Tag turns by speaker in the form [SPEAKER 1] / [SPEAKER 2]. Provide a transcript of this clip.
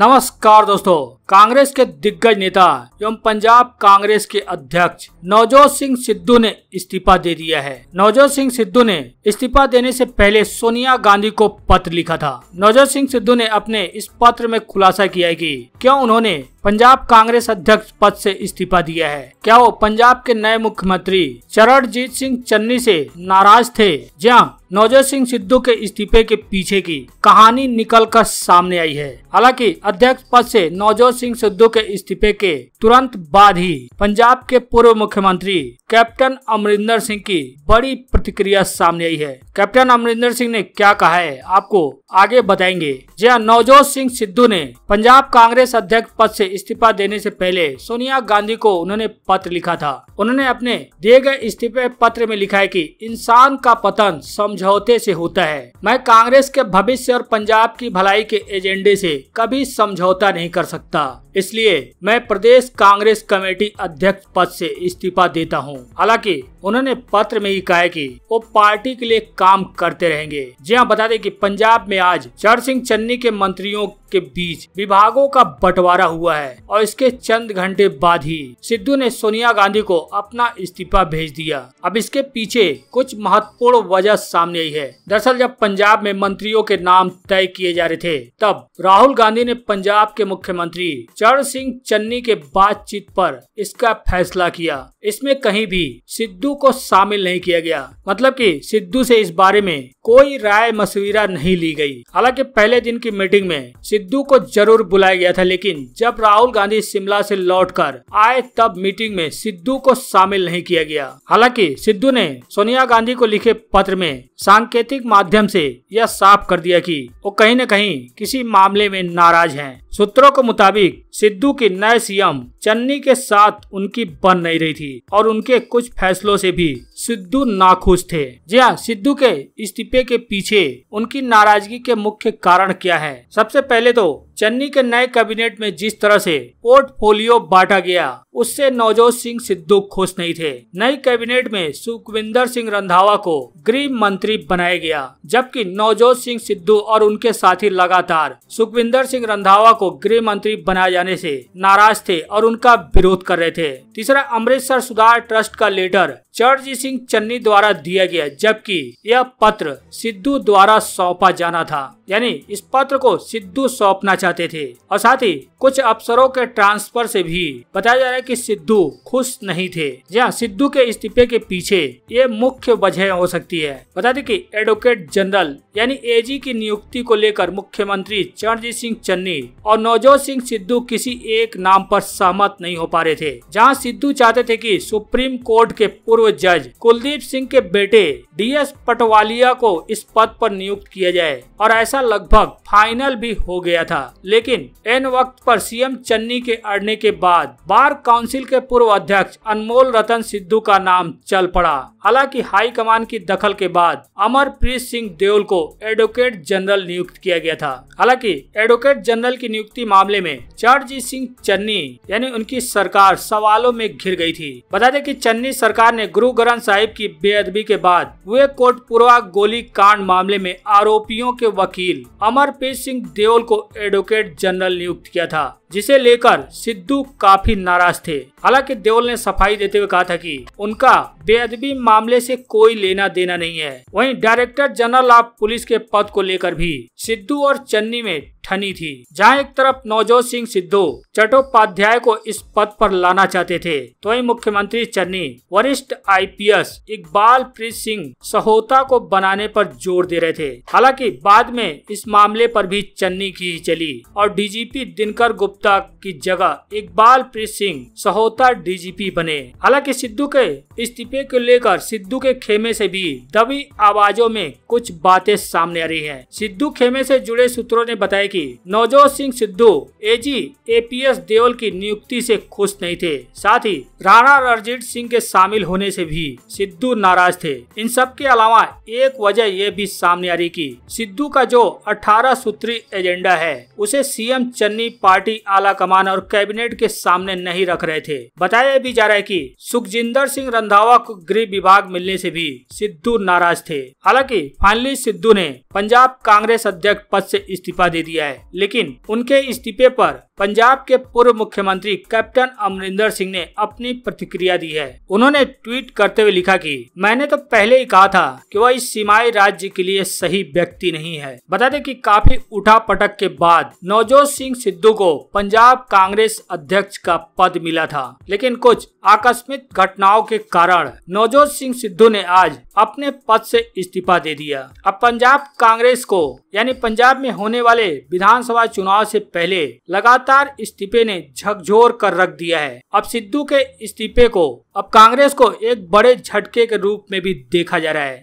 [SPEAKER 1] नमस्कार दोस्तों कांग्रेस के दिग्गज नेता एवं पंजाब कांग्रेस के अध्यक्ष नवजोत सिंह सिद्धू ने इस्तीफा दे दिया है नवजोत सिंह सिद्धू ने इस्तीफा देने से पहले सोनिया गांधी को पत्र लिखा था नवजोत सिंह सिद्धू ने अपने इस पत्र में खुलासा किया है कि क्यों उन्होंने पंजाब कांग्रेस अध्यक्ष पद से इस्तीफा दिया है क्या वो पंजाब के नए मुख्यमंत्री चरणजीत सिंह चन्नी से नाराज थे जहाँ नवजोत सिंह सिद्धू के इस्तीफे के पीछे की कहानी निकल कर सामने आई है हालांकि अध्यक्ष पद से नवजोत सिंह सिद्धू के इस्तीफे के तुरंत बाद ही पंजाब के पूर्व मुख्यमंत्री कैप्टन अमरिंदर सिंह की बड़ी प्रतिक्रिया सामने आई है कैप्टन अमरिंदर सिंह ने क्या कहा है आपको आगे बताएंगे जी नवजोत सिंह सिद्धू ने पंजाब कांग्रेस अध्यक्ष पद से इस्तीफा देने से पहले सोनिया गांधी को उन्होंने पत्र लिखा था उन्होंने अपने दिए गए इस्तीफे पत्र में लिखा है कि इंसान का पतन समझौते से होता है मैं कांग्रेस के भविष्य और पंजाब की भलाई के एजेंडे से कभी समझौता नहीं कर सकता इसलिए मैं प्रदेश कांग्रेस कमेटी अध्यक्ष पद से इस्तीफा देता हूँ हालांकि उन्होंने पत्र में ही कहा कि वो पार्टी के लिए काम करते रहेंगे जी हाँ बता दें कि पंजाब में आज चर सिंह चन्नी के मंत्रियों के बीच विभागों का बंटवारा हुआ है और इसके चंद घंटे बाद ही सिद्धू ने सोनिया गांधी को अपना इस्तीफा भेज दिया अब इसके पीछे कुछ महत्वपूर्ण वजह सामने आई है दरअसल जब पंजाब में मंत्रियों के नाम तय किए जा रहे थे तब राहुल गांधी ने पंजाब के मुख्यमंत्री चरण सिंह चन्नी के बातचीत पर इसका फैसला किया इसमें कहीं भी सिद्धू को शामिल नहीं किया गया मतलब कि सिद्धू से इस बारे में कोई राय मशविरा नहीं ली गई हालांकि पहले दिन की मीटिंग में सिद्धू को जरूर बुलाया गया था लेकिन जब राहुल गांधी शिमला से लौटकर आए तब मीटिंग में सिद्धू को शामिल नहीं किया गया हालांकि सिद्धू ने सोनिया गांधी को लिखे पत्र में सांकेतिक माध्यम से यह साफ कर दिया कि वो कहीं न कहीं किसी मामले में नाराज हैं सूत्रों के मुताबिक सिद्धू की नए सीएम चन्नी के साथ उनकी बन नहीं रही थी और उनके कुछ फैसलों से भी सिद्धू नाखुश थे जी हाँ सिद्धू के इस्तीफे के पीछे उनकी नाराजगी के मुख्य कारण क्या है सबसे पहले तो चन्नी के नए कैबिनेट में जिस तरह से पोर्टफोलियो बांटा गया उससे नवजोत सिंह सिद्धू खुश नहीं थे नई कैबिनेट में सुखविंदर सिंह रंधावा को गृह मंत्री बनाया गया जबकि नवजोत सिंह सिद्धू और उनके साथी लगातार सुखविंदर सिंह रंधावा को गृह मंत्री बनाए जाने से नाराज थे और उनका विरोध कर रहे थे तीसरा अमृतसर सुधार ट्रस्ट का लेटर चरजी सिंह चन्नी द्वारा दिया गया जबकि यह पत्र सिद्धू द्वारा सौंपा जाना था यानी इस पत्र को सिद्धू सौंपना चाहते थे और साथ ही कुछ अफसरों के ट्रांसफर से भी बताया जा रहा है कि सिद्धू खुश नहीं थे जहाँ सिद्धू के इस्तीफे के पीछे ये मुख्य वजह हो सकती है बता दें कि एडवोकेट जनरल यानी एजी की नियुक्ति को लेकर मुख्यमंत्री चरणजीत सिंह चन्नी और नवजोत सिंह सिद्धू किसी एक नाम पर सहमत नहीं हो पा रहे थे जहां सिद्धू चाहते थे कि सुप्रीम कोर्ट के पूर्व जज कुलदीप सिंह के बेटे डीएस पटवालिया को इस पद पर नियुक्त किया जाए और ऐसा ऐसा लगभग फाइनल भी हो गया था लेकिन एन वक्त पर सीएम चन्नी के अड़ने के बाद बार काउंसिल के पूर्व अध्यक्ष अनमोल रतन सिद्धू का नाम चल पड़ा हालांकि हाईकमान की दखल के बाद अमरप्रीत सिंह देओल को एडवोकेट जनरल नियुक्त किया गया था हालांकि एडवोकेट जनरल की नियुक्ति मामले में चरणजीत सिंह चन्नी यानी उनकी सरकार सवालों में घिर गई थी बता दें कि चन्नी सरकार ने गुरु ग्रंथ साहिब की बेअदबी के बाद हुए पूर्वा गोली कांड मामले में आरोपियों के वकील वकील अमरप्रीत सिंह देओल को एडवोकेट जनरल नियुक्त किया था जिसे लेकर सिद्धू काफी नाराज थे हालांकि देओल ने सफाई देते हुए कहा था कि उनका बेअदबी मामले से कोई लेना देना नहीं है वहीं डायरेक्टर जनरल ऑफ पुलिस के पद को लेकर भी सिद्धू और चन्नी में ठनी थी जहां एक तरफ नवजोत सिंह सिद्धू चट्टोपाध्याय को इस पद पर लाना चाहते थे तो वही मुख्यमंत्री चन्नी वरिष्ठ आईपीएस इकबाल प्रीत सिंह सहोता को बनाने पर जोर दे रहे थे हालांकि बाद में इस मामले पर भी चन्नी की चली और डीजीपी दिनकर गुप्ता गुप्ता की जगह इकबाल प्रीत सिंह सहोता डीजीपी बने हालांकि सिद्धू के इस्तीफे को लेकर सिद्धू के खेमे से भी दबी आवाजों में कुछ बातें सामने आ रही हैं। सिद्धू खेमे से जुड़े सूत्रों ने बताया कि नवजोत सिंह सिद्धू एजी एपीएस देवल की नियुक्ति से खुश नहीं थे साथ ही राणा रणजीत सिंह के शामिल होने से भी सिद्धू नाराज थे इन सब के अलावा एक वजह यह भी सामने आ रही की सिद्धू का जो 18 सूत्री एजेंडा है उसे सीएम चन्नी पार्टी आला कमान और कैबिनेट के सामने नहीं रख रहे थे बताया भी जा रहा है कि सुखजिंदर सिंह रंधावा को गृह विभाग मिलने से भी सिद्धू नाराज थे हालांकि फाइनली सिद्धू ने पंजाब कांग्रेस अध्यक्ष पद से इस्तीफा दे दिया है लेकिन उनके इस्तीफे पर पंजाब के पूर्व मुख्यमंत्री कैप्टन अमरिंदर सिंह ने अपनी प्रतिक्रिया दी है उन्होंने ट्वीट करते हुए लिखा कि मैंने तो पहले ही कहा था कि वह इस सीमाई राज्य के लिए सही व्यक्ति नहीं है बता दें कि काफी उठा पटक के बाद नवजोत सिंह सिद्धू को पंजाब कांग्रेस अध्यक्ष का पद मिला था लेकिन कुछ आकस्मिक घटनाओं के कारण नवजोत सिंह सिद्धू ने आज अपने पद से इस्तीफा दे दिया अब पंजाब का कांग्रेस को यानी पंजाब में होने वाले विधानसभा चुनाव से पहले लगातार इस्तीफे ने झकझोर कर रख दिया है अब सिद्धू के इस्तीफे को अब कांग्रेस को एक बड़े झटके के रूप में भी देखा जा रहा है